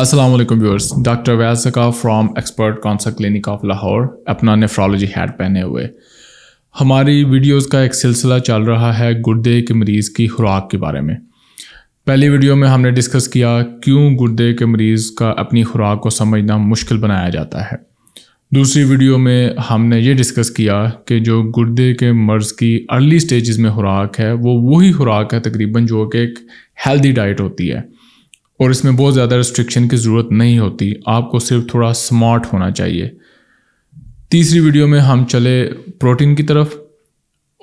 Aslam viewers doctor वैज का from expert कौनसा क्लिनिक ऑफ लाहौर अपना नेफ्रोलॉजी हेड पहने हुए हमारी वीडियोस का एक सिलसिला चल रहा है गुर्दे के मरीज़ की खुराक के बारे में पहली वीडियो में हमने डिस्कस किया क्यों गुर्दे के मरीज़ का अपनी खुराक को समझना मुश्किल बनाया जाता है दूसरी वीडियो में हमने ये डिस्कस किया कि जो गुर्दे के मर्ज़ की अर्ली स्टेज़ में खुराक है वो वही खुराक है तकरीबन जो कि एक हेल्दी डाइट होती है और इसमें बहुत ज़्यादा रिस्ट्रिक्शन की ज़रूरत नहीं होती आपको सिर्फ थोड़ा स्मार्ट होना चाहिए तीसरी वीडियो में हम चले प्रोटीन की तरफ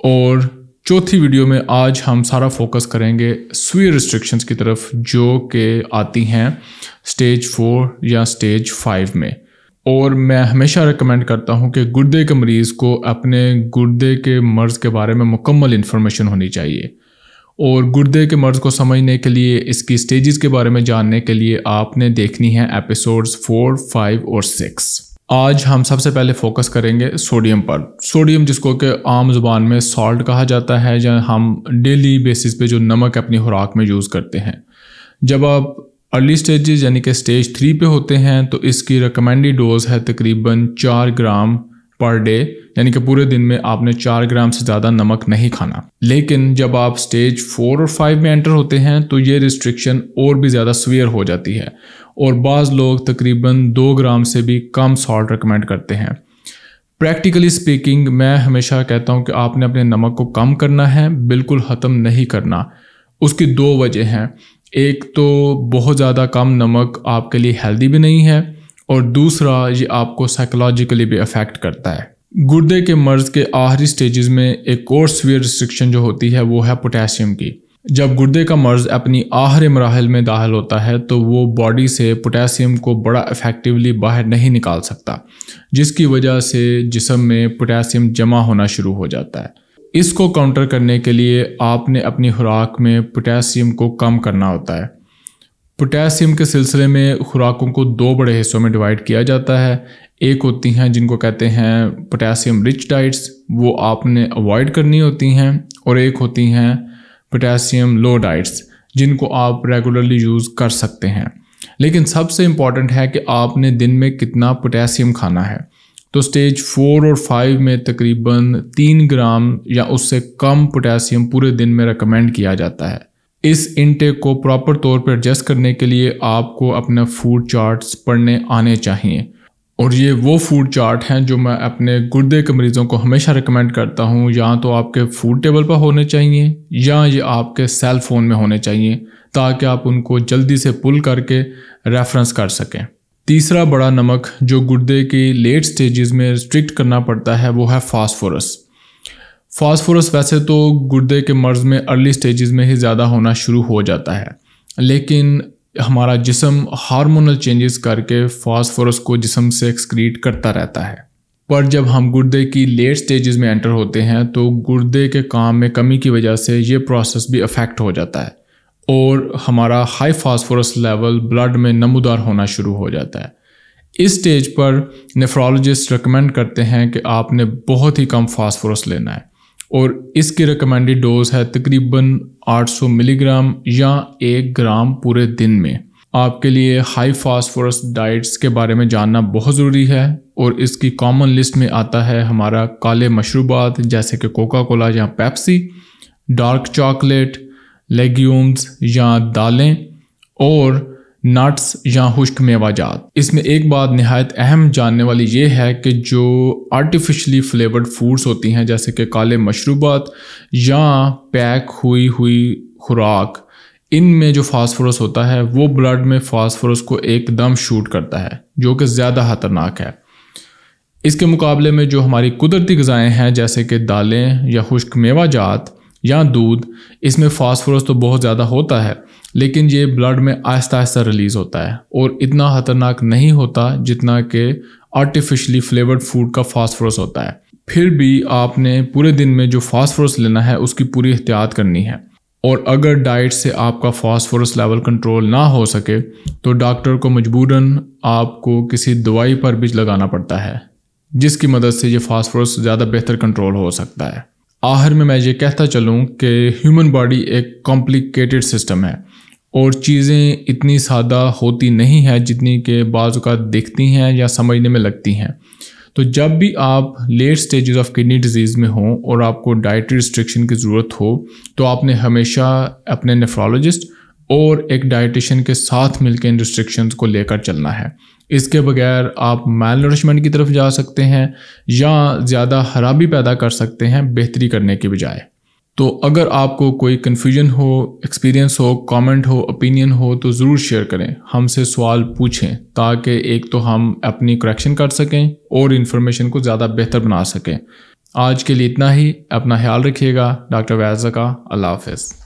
और चौथी वीडियो में आज हम सारा फोकस करेंगे स्वीर रिस्ट्रिक्शंस की तरफ जो के आती हैं स्टेज फोर या स्टेज फाइव में और मैं हमेशा रिकमेंड करता हूं कि गुर्दे के मरीज़ को अपने गुर्दे के मर्ज़ के बारे में मुकम्मल इन्फॉर्मेशन होनी चाहिए और गुर्दे के मर्ज़ को समझने के लिए इसकी स्टेजेस के बारे में जानने के लिए आपने देखनी है एपिसोड्स फोर फाइव और सिक्स आज हम सबसे पहले फोकस करेंगे सोडियम पर सोडियम जिसको कि आम जुबान में सॉल्ट कहा जाता है या हम डेली बेसिस पे जो नमक अपनी खुराक में यूज़ करते हैं जब आप अर्ली स्टेजेस यानी कि स्टेज थ्री पे होते हैं तो इसकी रिकमेंडेड डोज है तकरीबन चार ग्राम पर डे यानी कि पूरे दिन में आपने चार ग्राम से ज़्यादा नमक नहीं खाना लेकिन जब आप स्टेज फोर और फाइव में एंटर होते हैं तो ये रिस्ट्रिक्शन और भी ज़्यादा सवियर हो जाती है और बाज़ लोग तकरीबन दो ग्राम से भी कम सॉल्ट रिकमेंड करते हैं प्रैक्टिकली स्पीकिंग मैं हमेशा कहता हूँ कि आपने अपने नमक को कम करना है बिल्कुल ख़त्म नहीं करना उसकी दो वजह हैं एक तो बहुत ज़्यादा कम नमक आपके लिए हेल्दी भी नहीं है और दूसरा ये आपको साइकोलॉजिकली भी अफेक्ट करता है गुर्दे के मर्ज के आखिरी स्टेजेस में एक और सीवियर रिस्ट्रिक्शन जो होती है वो है पोटेशियम की जब गुर्दे का मर्ज अपनी आखिरी मराहल में दाखिल होता है तो वो बॉडी से पोटेशियम को बड़ा इफ़ेक्टिवली बाहर नहीं निकाल सकता जिसकी वजह से जिसम में पोटेशियम जमा होना शुरू हो जाता है इसको काउंटर करने के लिए आपने अपनी खुराक में पोटेशियम को कम करना होता है पोटेशियम के सिलसिले में खुराकों को दो बड़े हिस्सों में डिवाइड किया जाता है एक होती हैं जिनको कहते हैं पोटेशियम रिच डाइट्स वो आपने अवॉइड करनी होती हैं और एक होती हैं पोटेशियम लो डाइट्स जिनको आप रेगुलरली यूज़ कर सकते हैं लेकिन सबसे इम्पॉर्टेंट है कि आपने दिन में कितना पोटेशियम खाना है तो स्टेज फोर और फाइव में तकरीबन तीन ग्राम या उससे कम पोटेशियम पूरे दिन में रिकमेंड किया जाता है इस इनटेक को प्रॉपर तौर पर एडजस्ट करने के लिए आपको अपने फूड चार्ट्स पढ़ने आने चाहिए और ये वो फूड चार्ट हैं जो मैं अपने गुर्दे के मरीज़ों को हमेशा रिकमेंड करता हूँ या तो आपके फूड टेबल पर होने चाहिए या ये आपके सेल फ़ोन में होने चाहिए ताकि आप उनको जल्दी से पुल करके रेफरेंस कर सकें तीसरा बड़ा नमक जो गुर्दे की लेट स्टेजेस में रिस्ट्रिक्ट करना पड़ता है वो है फास्फोरस फास्फोरस वैसे तो गुर्दे के मर्ज में अर्ली स्टेजेस में ही ज़्यादा होना शुरू हो जाता है लेकिन हमारा जिसम हार्मोनल चेंजेस करके फास्फोरस को जिसम से एक्सक्रीट करता रहता है पर जब हम गुर्दे की लेट स्टेजेस में एंटर होते हैं तो गुर्दे के काम में कमी की वजह से ये प्रोसेस भी अफेक्ट हो जाता है और हमारा हाई फास्फोरस लेवल ब्लड में नमोदार होना शुरू हो जाता है इस स्टेज पर नेफ्रोलॉजिस्ट रिकमेंड करते हैं कि आपने बहुत ही कम फास्फोरस लेना है और इसकी रिकमेंडेड डोज है तकरीबन 800 मिलीग्राम या एक ग्राम पूरे दिन में आपके लिए हाई फास्फोरस डाइट्स के बारे में जानना बहुत ज़रूरी है और इसकी कॉमन लिस्ट में आता है हमारा काले मशरूबात जैसे कि कोका कोला या पेप्सी डार्क चॉकलेट लेग्यूम्स या दालें और नट्स या खुश्क मेवाजात इसमें एक बात नहायत अहम जानने वाली ये है कि जो आर्टिफिशली फ्लेवर्ड फूड्स होती हैं जैसे कि काले मशरूबात या पैक हुई हुई खुराक इनमें जो फास्फोरस होता है वो ब्लड में फास्फोरस को एकदम शूट करता है जो कि ज़्यादा खतरनाक है इसके मुकाबले में जो हमारी कुदरती गज़ाएँ हैं जैसे कि दालें या खुश्क मेवाजात या दूध इसमें फास्फोरस तो बहुत ज़्यादा होता है लेकिन ये ब्लड में आहिस्ता आहिस्ता रिलीज़ होता है और इतना ख़तरनाक नहीं होता जितना कि आर्टिफिशली फ्लेवर्ड फूड का फास्फोरस होता है फिर भी आपने पूरे दिन में जो फास्फोरस लेना है उसकी पूरी एहतियात करनी है और अगर डाइट से आपका फास्फोरस लेवल कंट्रोल ना हो सके तो डॉक्टर को मजबूरन आपको किसी दवाई पर भी लगाना पड़ता है जिसकी मदद से ये फास्फोरस ज़्यादा बेहतर कंट्रोल हो सकता है आखिर में मैं ये कहता चलूँ कि ह्यूमन बॉडी एक कॉम्प्लिकेटेड सिस्टम है और चीज़ें इतनी सादा होती नहीं है जितनी के बाज़ात दिखती हैं या समझने में लगती हैं तो जब भी आप late stages of kidney disease में हों और आपको डाइटरी रिस्ट्रिक्शन की ज़रूरत हो तो आपने हमेशा अपने नेफ्रोलॉजिस्ट और एक डाइटिशन के साथ मिलकर इन रिस्ट्रिक्शंस को लेकर चलना है इसके बगैर आप मेल नरिशमेंट की तरफ जा सकते हैं या ज़्यादा हराबी पैदा कर सकते हैं बेहतरी करने के बजाय तो अगर आपको कोई कन्फ्यूजन हो एक्सपीरियंस हो कमेंट हो ओपिनियन हो तो ज़रूर शेयर करें हमसे सवाल पूछें ताकि एक तो हम अपनी करेक्शन कर सकें और इन्फॉर्मेशन को ज़्यादा बेहतर बना सकें आज के लिए इतना ही अपना ख्याल रखिएगा डॉक्टर वैज़ा का अल्लाह हाफ